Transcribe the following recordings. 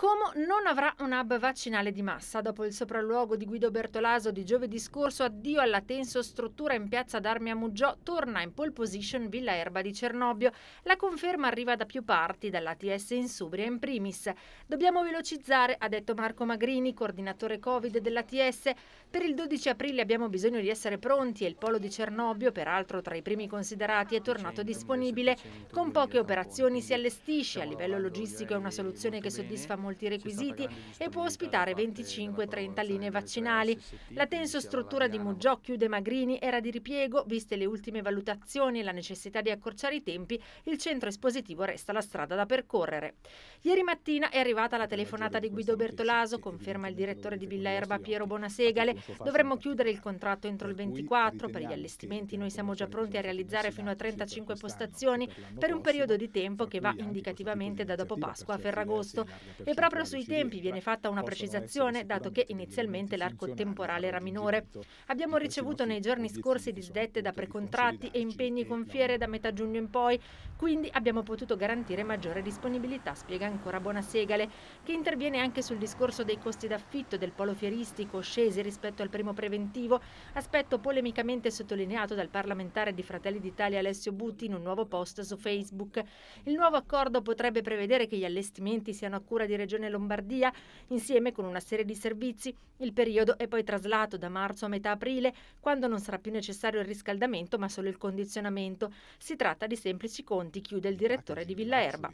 Como non avrà un hub vaccinale di massa. Dopo il sopralluogo di Guido Bertolaso di giovedì scorso, addio alla tenso struttura in piazza d'Armi a Muggio, torna in pole position Villa Erba di Cernobbio. La conferma arriva da più parti, dall'ATS in Subria in primis. Dobbiamo velocizzare, ha detto Marco Magrini, coordinatore Covid dell'ATS. Per il 12 aprile abbiamo bisogno di essere pronti e il polo di Cernobbio, peraltro tra i primi considerati, è tornato disponibile. Con poche operazioni si allestisce, a livello logistico è una soluzione che soddisfa molto molti requisiti e può ospitare 25-30 linee eh, cioè, vaccinali. La tenso struttura di Muggiocchio e Magrini era di ripiego, viste le ultime valutazioni e la necessità di accorciare i tempi, il centro espositivo resta la strada da percorrere. Ieri mattina è arrivata la telefonata di Guido Bertolaso, conferma il direttore di Villa Erba Piero Bonasegale. Dovremmo chiudere il contratto entro il 24 per gli allestimenti. Noi siamo già pronti a realizzare fino a 35 postazioni per un periodo di tempo che va indicativamente da dopo Pasqua a Ferragosto e Proprio sui tempi viene fatta una precisazione, dato che inizialmente l'arco temporale era minore. Abbiamo ricevuto nei giorni scorsi disdette da precontratti e impegni con fiere da metà giugno in poi, quindi abbiamo potuto garantire maggiore disponibilità, spiega ancora Bonasegale, che interviene anche sul discorso dei costi d'affitto del polo fieristico scesi rispetto al primo preventivo, aspetto polemicamente sottolineato dal parlamentare di Fratelli d'Italia Alessio Butti in un nuovo post su Facebook. Il nuovo accordo potrebbe prevedere che gli allestimenti siano a cura di regioni Regione Lombardia, insieme con una serie di servizi. Il periodo è poi traslato da marzo a metà aprile, quando non sarà più necessario il riscaldamento ma solo il condizionamento. Si tratta di semplici conti, chiude il ah, direttore di Villa ah, Erba.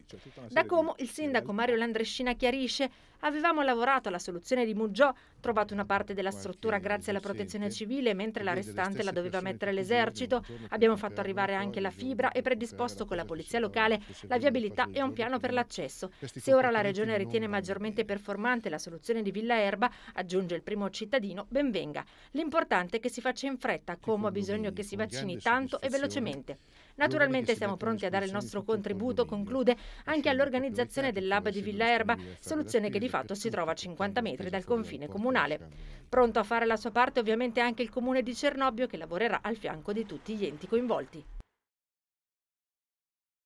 Da Como il sindaco eh. Mario Landrescina chiarisce avevamo lavorato alla soluzione di Muggiò, trovato una parte della struttura grazie alla protezione civile, mentre la restante la doveva mettere l'esercito. Abbiamo fatto arrivare anche la fibra e predisposto con la polizia locale la viabilità e un piano per l'accesso. Se ora la regione ritiene ritiene maggiormente performante la soluzione di Villa Erba, aggiunge il primo cittadino, benvenga. L'importante è che si faccia in fretta, come ha bisogno che si vaccini tanto e velocemente. Naturalmente siamo pronti a dare il nostro contributo, conclude, anche all'organizzazione del Lab di Villa Erba, soluzione che di fatto si trova a 50 metri dal confine comunale. Pronto a fare la sua parte ovviamente anche il comune di Cernobbio che lavorerà al fianco di tutti gli enti coinvolti.